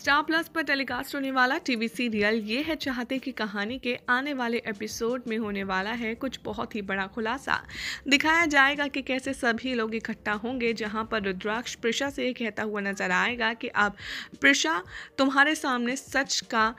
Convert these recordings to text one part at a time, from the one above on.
star plus पर telecast होने वाला टीवी सीरियल ये है चाहते की कहानी के आने वाले एपिसोड में होने वाला है कुछ बहुत ही बड़ा खुलासा दिखाया जाएगा कि कैसे सभी लोग इकट्ठा होंगे जहां पर रुद्राक्ष प्रिशा से कहता हुआ नजर आएगा कि अब प्रिशा तुम्हारे सामने सच का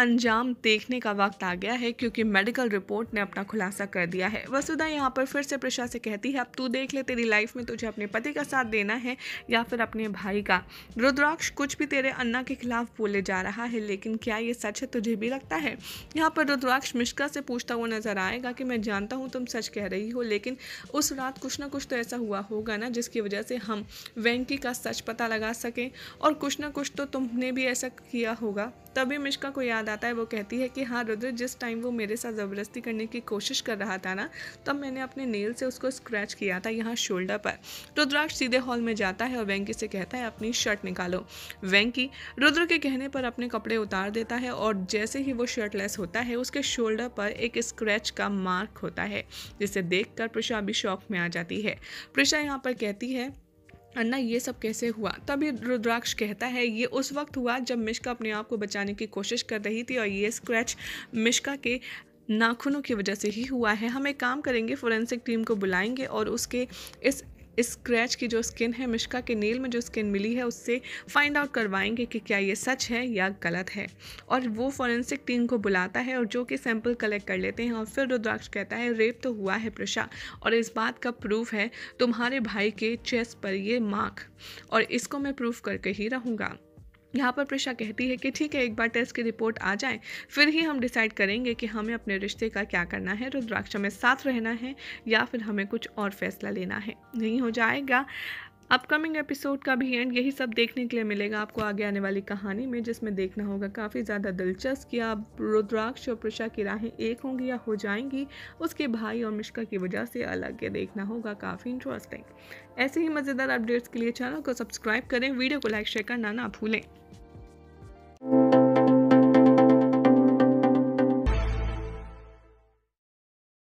अंजाम देखने का वक्त आ गया है क्योंकि मेडिकल रिपोर्ट ने अपना खुलासा कर दिया है वसुधा यहाँ पर फिर से प्रशा से कहती है अब तू देख ले तेरी लाइफ में तुझे अपने पति का साथ देना है या फिर अपने भाई का रुद्राक्ष कुछ भी तेरे अन्ना के खिलाफ बोले जा रहा है लेकिन क्या ये सच है तुझे भी लगता है यहाँ पर रुद्राक्ष मिश्का से पूछता हुआ नजर आएगा कि मैं जानता हूँ तुम सच कह रही हो लेकिन उस रात कुछ ना कुछ तो ऐसा हुआ होगा ना जिसकी वजह से हम वेंकी का सच पता लगा सकें और कुछ ना कुछ तो तुमने भी ऐसा किया होगा तभी मिश्का को याद याद आता है वो कहती है कि हाँ रुद्र जिस टाइम वो मेरे साथ ज़बरदस्ती करने की कोशिश कर रहा था ना तब मैंने अपने नेल से उसको स्क्रैच किया था यहाँ शोल्डर पर रुद्राक्ष सीधे हॉल में जाता है और वेंकी से कहता है अपनी शर्ट निकालो वेंकी रुद्र के कहने पर अपने कपड़े उतार देता है और जैसे ही वो शर्टलेस होता है उसके शोल्डर पर एक स्क्रैच का मार्क होता है जिसे देखकर प्रशा भी शौक में आ जाती है प्रशा यहाँ पर कहती है अन्ना ये सब कैसे हुआ तभी रुद्राक्ष कहता है ये उस वक्त हुआ जब मिश्का अपने आप को बचाने की कोशिश कर रही थी और ये स्क्रैच मिश्का के नाखूनों की वजह से ही हुआ है हम एक काम करेंगे फोरेंसिक टीम को बुलाएंगे और उसके इस इस स्क्रैच की जो स्किन है मिश्का के नेल में जो स्किन मिली है उससे फाइंड आउट करवाएंगे कि क्या ये सच है या गलत है और वो फॉरेंसिक टीम को बुलाता है और जो कि सैंपल कलेक्ट कर लेते हैं और फिर रुद्राक्ष कहता है रेप तो हुआ है प्रशा और इस बात का प्रूफ है तुम्हारे भाई के चेस्ट पर ये मार्क और इसको मैं प्रूफ करके ही रहूँगा यहाँ पर प्रिशा कहती है कि ठीक है एक बार टेस्ट की रिपोर्ट आ जाए फिर ही हम डिसाइड करेंगे कि हमें अपने रिश्ते का क्या करना है रुद्राक्ष में साथ रहना है या फिर हमें कुछ और फैसला लेना है नहीं हो जाएगा अपकमिंग एपिसोड का भी एंड यही सब देखने के लिए मिलेगा आपको आगे आने वाली कहानी में जिसमें देखना होगा काफ़ी ज़्यादा दिलचस्प कि आप रुद्राक्ष और प्रशा की राहें एक होंगी या हो जाएंगी उसके भाई और मिश्का की वजह से अलग ये देखना होगा काफ़ी इंटरेस्टिंग ऐसे ही मज़ेदार अपडेट्स के लिए चैनल को सब्सक्राइब करें वीडियो को लाइक शेयर करना ना भूलें